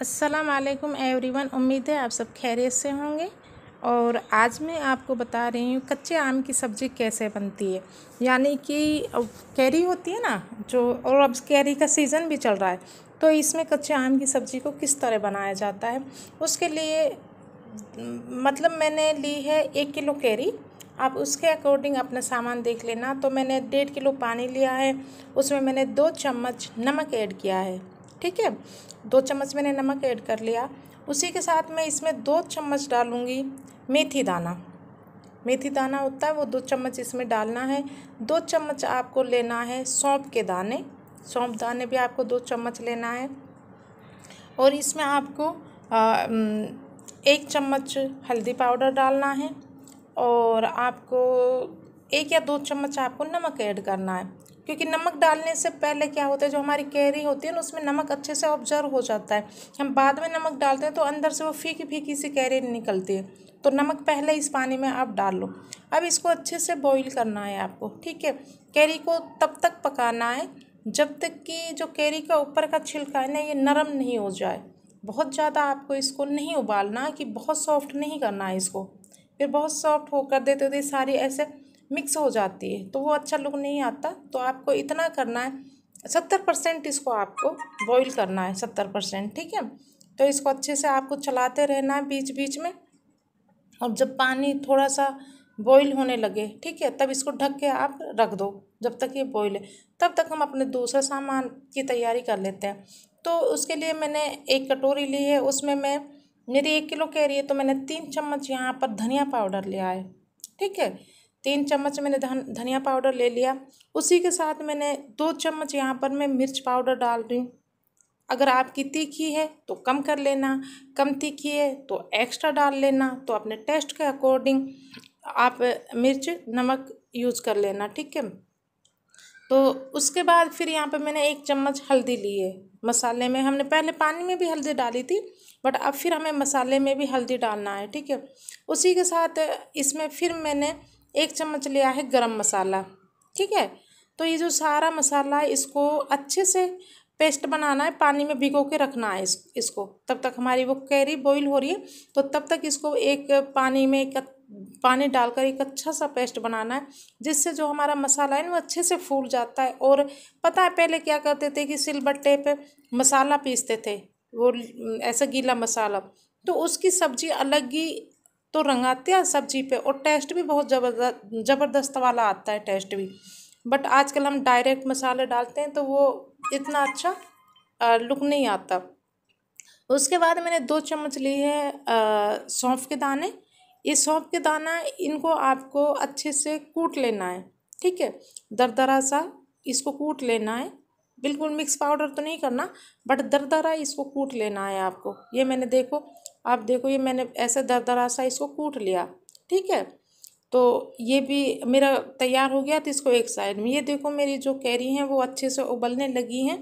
अस्सलाम वालेकुम एवरीवन उम्मीद है आप सब खैरियत से होंगे और आज मैं आपको बता रही हूँ कच्चे आम की सब्ज़ी कैसे बनती है यानी कि कैरी होती है ना जो और अब कैरी का सीज़न भी चल रहा है तो इसमें कच्चे आम की सब्ज़ी को किस तरह बनाया जाता है उसके लिए मतलब मैंने ली है एक किलो कैरी आप उसके अकॉर्डिंग अपना सामान देख लेना तो मैंने डेढ़ किलो पानी लिया है उसमें मैंने दो चम्मच नमक ऐड किया है ठीक है दो चम्मच मैंने नमक ऐड कर लिया उसी के साथ मैं इसमें दो चम्मच डालूँगी मेथी दाना मेथी दाना होता है वो दो चम्मच इसमें डालना है दो चम्मच आपको लेना है सौंप के दाने सौंप दाने भी आपको दो चम्मच लेना है और इसमें आपको आ, एक चम्मच हल्दी पाउडर डालना है और आपको एक या दो चम्मच आपको नमक ऐड करना है क्योंकि नमक डालने से पहले क्या होता है जो हमारी कैरी होती है ना उसमें नमक अच्छे से ऑब्जर्व हो जाता है हम बाद में नमक डालते हैं तो अंदर से वो फीकी फीकी सी कैरी निकलती है तो नमक पहले इस पानी में आप डाल लो अब इसको अच्छे से बॉईल करना है आपको ठीक है कैरी को तब तक पकाना है जब तक कि जो कैरी का ऊपर का छिलका है ना ये नरम नहीं हो जाए बहुत ज़्यादा आपको इसको नहीं उबालना कि बहुत सॉफ्ट नहीं करना है इसको फिर बहुत सॉफ्ट होकर देते होते सारी ऐसे मिक्स हो जाती है तो वो अच्छा लुक नहीं आता तो आपको इतना करना है सत्तर परसेंट इसको आपको बॉईल करना है सत्तर परसेंट ठीक है तो इसको अच्छे से आपको चलाते रहना है बीच बीच में और जब पानी थोड़ा सा बॉईल होने लगे ठीक है तब इसको ढक के आप रख दो जब तक ये बॉईल है तब तक हम अपने दूसरे सामान की तैयारी कर लेते हैं तो उसके लिए मैंने एक कटोरी ली है उसमें मैं मेरी एक किलो कह रही है तो मैंने तीन चम्मच यहाँ पर धनिया पाउडर लिया है ठीक है तीन चम्मच मैंने धन धनिया पाउडर ले लिया उसी के साथ मैंने दो चम्मच यहाँ पर मैं मिर्च पाउडर डाल रही हूँ अगर आपकी तीखी है तो कम कर लेना कम तीखी है तो एक्स्ट्रा डाल लेना तो अपने टेस्ट के अकॉर्डिंग आप मिर्च नमक यूज़ कर लेना ठीक है तो उसके बाद फिर यहाँ पे मैंने एक चम्मच हल्दी ली है मसाले में हमने पहले पानी में भी हल्दी डाली थी बट अब फिर हमें मसाले में भी हल्दी डालना है ठीक है उसी के साथ इसमें फिर मैंने एक चम्मच लिया है गरम मसाला ठीक है तो ये जो सारा मसाला है इसको अच्छे से पेस्ट बनाना है पानी में भिगो के रखना है इस इसको तब तक हमारी वो कैरी बॉईल हो रही है तो तब तक इसको एक पानी में एक पानी डालकर एक अच्छा सा पेस्ट बनाना है जिससे जो हमारा मसाला है ना वो अच्छे से फूल जाता है और पता है पहले क्या करते थे कि सिलबट्टे पे मसाला पीसते थे वो ऐसा गीला मसाला तो उसकी सब्ज़ी अलग ही तो रंगाते सब्जी पे और टेस्ट भी बहुत जबरदस्त ज़बरदस्त वाला आता है टेस्ट भी बट आजकल हम डायरेक्ट मसाले डालते हैं तो वो इतना अच्छा लुक नहीं आता उसके बाद मैंने दो चम्मच ली है सौंफ के दाने ये सौंफ के दाना इनको आपको अच्छे से कूट लेना है ठीक है दरदरा सा इसको कूट लेना है बिल्कुल मिक्स पाउडर तो नहीं करना बट दरदरा इसको कूट लेना है आपको ये मैंने देखो आप देखो ये मैंने ऐसे दरा सा इसको कूट लिया ठीक है तो ये भी मेरा तैयार हो गया तो इसको एक साइड में ये देखो मेरी जो कैरी हैं वो अच्छे से उबलने लगी हैं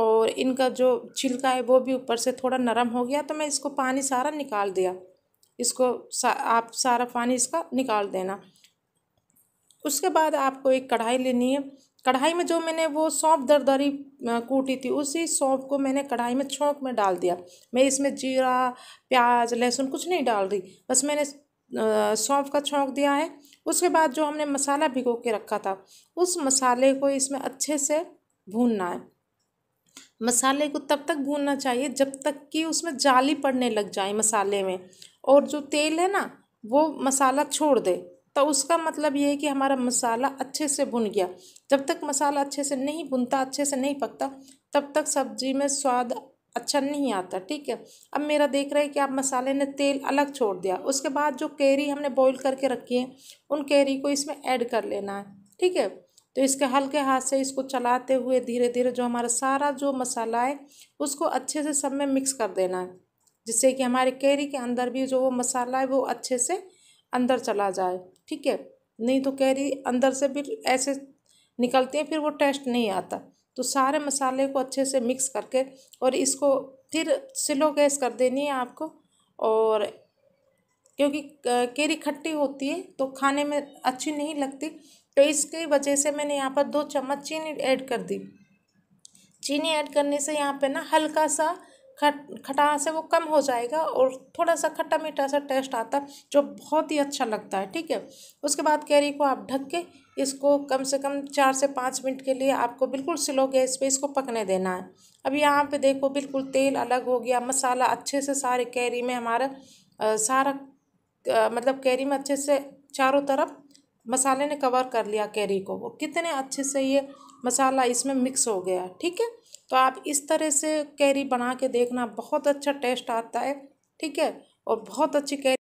और इनका जो छिलका है वो भी ऊपर से थोड़ा नरम हो गया तो मैं इसको पानी सारा निकाल दिया इसको सा, आप सारा पानी इसका निकाल देना उसके बाद आपको एक कढ़ाई लेनी है कढ़ाई में जो मैंने वो सौंप दरदरी कूटी थी उसी सौंप को मैंने कढ़ाई में छोंक में डाल दिया मैं इसमें जीरा प्याज लहसुन कुछ नहीं डाल रही बस मैंने सौंफ का छोंक दिया है उसके बाद जो हमने मसाला भिगो के रखा था उस मसाले को इसमें अच्छे से भूनना है मसाले को तब तक भूनना चाहिए जब तक कि उसमें जाली पड़ने लग जाए मसाले में और जो तेल है ना वो मसाला छोड़ दे तो उसका मतलब ये है कि हमारा मसाला अच्छे से भुन गया जब तक मसाला अच्छे से नहीं भुनता अच्छे से नहीं पकता तब तक सब्जी में स्वाद अच्छा नहीं आता ठीक है अब मेरा देख रहा है कि आप मसाले ने तेल अलग छोड़ दिया उसके बाद जो कैरी हमने बॉईल करके रखी है उन कैरी को इसमें ऐड कर लेना है ठीक है तो इसके हल्के हाथ से इसको चलाते हुए धीरे धीरे जो हमारा सारा जो मसाला है उसको अच्छे से सब में मिक्स कर देना है जिससे कि हमारे कैरी के अंदर भी जो वो मसाला है वो अच्छे से अंदर चला जाए ठीक है नहीं तो कह रही अंदर से भी ऐसे निकलते हैं फिर वो टेस्ट नहीं आता तो सारे मसाले को अच्छे से मिक्स करके और इसको फिर स्लो गैस कर देनी है आपको और क्योंकि केरी खट्टी होती है तो खाने में अच्छी नहीं लगती तो इसकी वजह से मैंने यहाँ पर दो चम्मच चीनी ऐड कर दी चीनी ऐड करने से यहाँ पे ना हल्का सा खट खटास है वो कम हो जाएगा और थोड़ा सा खट्टा मीठा सा टेस्ट आता है जो बहुत ही अच्छा लगता है ठीक है उसके बाद कैरी को आप ढक के इसको कम से कम चार से पाँच मिनट के लिए आपको बिल्कुल स्लो गैस पे इसको पकने देना है अब यहाँ पे देखो बिल्कुल तेल अलग हो गया मसाला अच्छे से सारे कैरी में हमारा सारा मतलब कैरी में अच्छे से चारों तरफ मसाले ने कवर कर लिया कैरी को वो कितने अच्छे से ये मसाला इसमें मिक्स हो गया ठीक है तो आप इस तरह से कैरी बना के देखना बहुत अच्छा टेस्ट आता है ठीक है और बहुत अच्छी कैरी